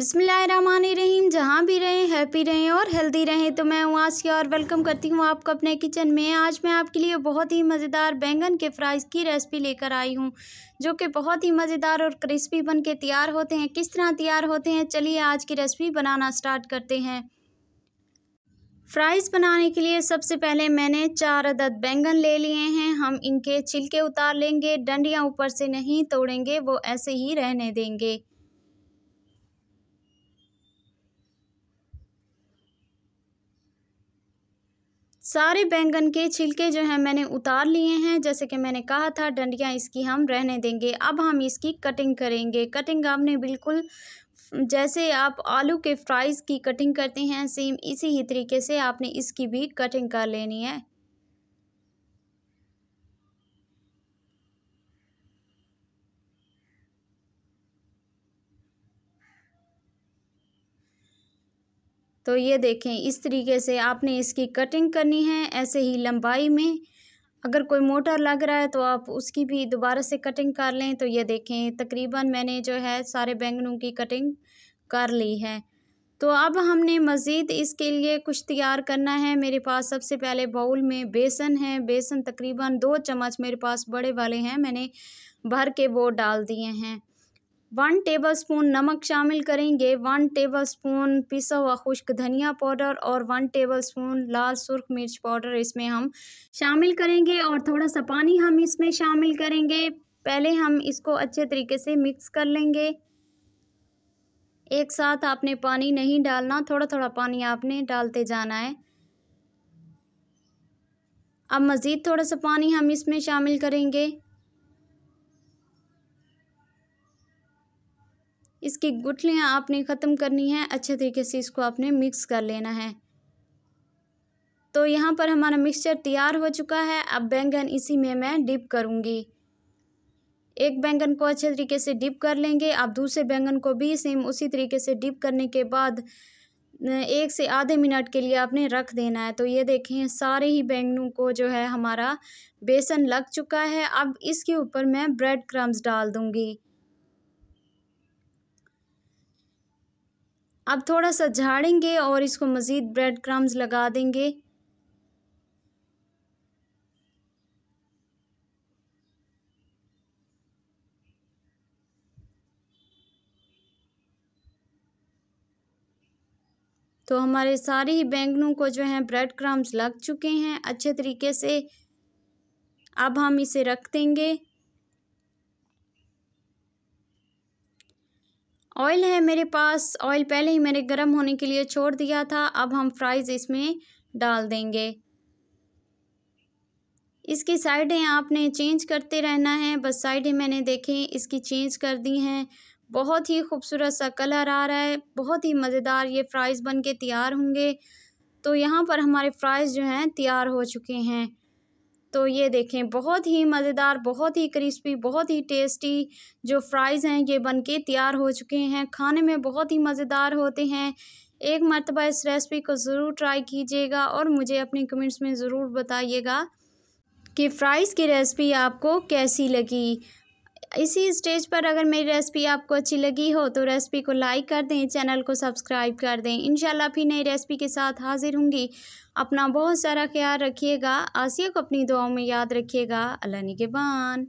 बिसमीम जहाँ भी रहें हैप्पी रहें और हेल्दी रहें तो मैं हूँ आसिया और वेलकम करती हूँ आपको अपने किचन में आज मैं आपके लिए बहुत ही मज़ेदार बैंगन के फ्राइज़ की रेसिपी लेकर आई हूँ जो कि बहुत ही मज़ेदार और क्रिस्पी बन के तैयार होते हैं किस तरह तैयार होते हैं चलिए आज की रेसिपी बनाना स्टार्ट करते हैं फ्राइज़ बनाने के लिए सबसे पहले मैंने चार अदद बैंगन ले लिए हैं हम इनके छिलके उतार लेंगे डंडियाँ ऊपर से नहीं तोड़ेंगे वो ऐसे ही रहने देंगे सारे बैंगन के छिलके जो हैं मैंने उतार लिए हैं जैसे कि मैंने कहा था डंडियाँ इसकी हम रहने देंगे अब हम इसकी कटिंग करेंगे कटिंग आपने बिल्कुल जैसे आप आलू के फ्राइज़ की कटिंग करते हैं सेम इसी ही तरीके से आपने इसकी भी कटिंग कर लेनी है तो ये देखें इस तरीके से आपने इसकी कटिंग करनी है ऐसे ही लंबाई में अगर कोई मोटर लग रहा है तो आप उसकी भी दोबारा से कटिंग कर लें तो ये देखें तकरीबन मैंने जो है सारे बैंगनों की कटिंग कर ली है तो अब हमने मज़ीद इसके लिए कुछ तैयार करना है मेरे पास सबसे पहले बाउल में बेसन है बेसन तकरीबन दो चम्मच मेरे पास बड़े वाले हैं मैंने भर के वो डाल दिए हैं वन टेबलस्पून नमक शामिल करेंगे वन टेबलस्पून पिसा हुआ खुश्क धनिया पाउडर और वन टेबलस्पून लाल सुर्ख मिर्च पाउडर इसमें हम शामिल करेंगे और थोड़ा सा पानी हम इसमें शामिल करेंगे पहले हम इसको अच्छे तरीके से मिक्स कर लेंगे एक साथ आपने पानी नहीं डालना थोड़ा थोड़ा पानी आपने डालते जाना है अब मज़ीद थोड़ा सा पानी हम इसमें शामिल करेंगे इसकी गुठलियाँ आपने ख़त्म करनी है अच्छे तरीके से इसको आपने मिक्स कर लेना है तो यहाँ पर हमारा मिक्सचर तैयार हो चुका है अब बैंगन इसी में मैं डिप करूँगी एक बैंगन को अच्छे तरीके से डिप कर लेंगे आप दूसरे बैंगन को भी सेम उसी तरीके से डिप करने के बाद एक से आधे मिनट के लिए आपने रख देना है तो ये देखें सारे ही बैंगनों को जो है हमारा बेसन लग चुका है अब इसके ऊपर मैं ब्रेड क्रम्स डाल दूँगी अब थोड़ा सा झाड़ेंगे और इसको मज़ीद ब्रेड क्रम्स लगा देंगे तो हमारे सारे ही बैंगनों को जो है ब्रेड क्रम्स लग चुके हैं अच्छे तरीके से अब हम इसे रख देंगे ऑयल है मेरे पास ऑयल पहले ही मैंने गर्म होने के लिए छोड़ दिया था अब हम फ्राइज़ इसमें डाल देंगे इसकी साइडें आपने चेंज करते रहना है बस साइडें मैंने देखें इसकी चेंज कर दी हैं बहुत ही खूबसूरत सा कलर आ रहा है बहुत ही मज़ेदार ये फ्राइज़ बन के तैयार होंगे तो यहाँ पर हमारे फ्राइज़ जो हैं तैयार हो चुके हैं तो ये देखें बहुत ही मज़ेदार बहुत ही क्रिस्पी बहुत ही टेस्टी जो फ्राइज़ हैं ये बनके तैयार हो चुके हैं खाने में बहुत ही मज़ेदार होते हैं एक मरतबा इस रेसिपी को ज़रूर ट्राई कीजिएगा और मुझे अपने कमेंट्स में ज़रूर बताइएगा कि फ़्राइज़ की रेसिपी आपको कैसी लगी इसी स्टेज पर अगर मेरी रेसिपी आपको अच्छी लगी हो तो रेसिपी को लाइक कर दें चैनल को सब्सक्राइब कर दें इंशाल्लाह फिर नई रेसिपी के साथ हाजिर होंगी अपना बहुत सारा ख्याल रखिएगा आसिया को अपनी दुआओं में याद रखिएगा अल्लाह निगेबान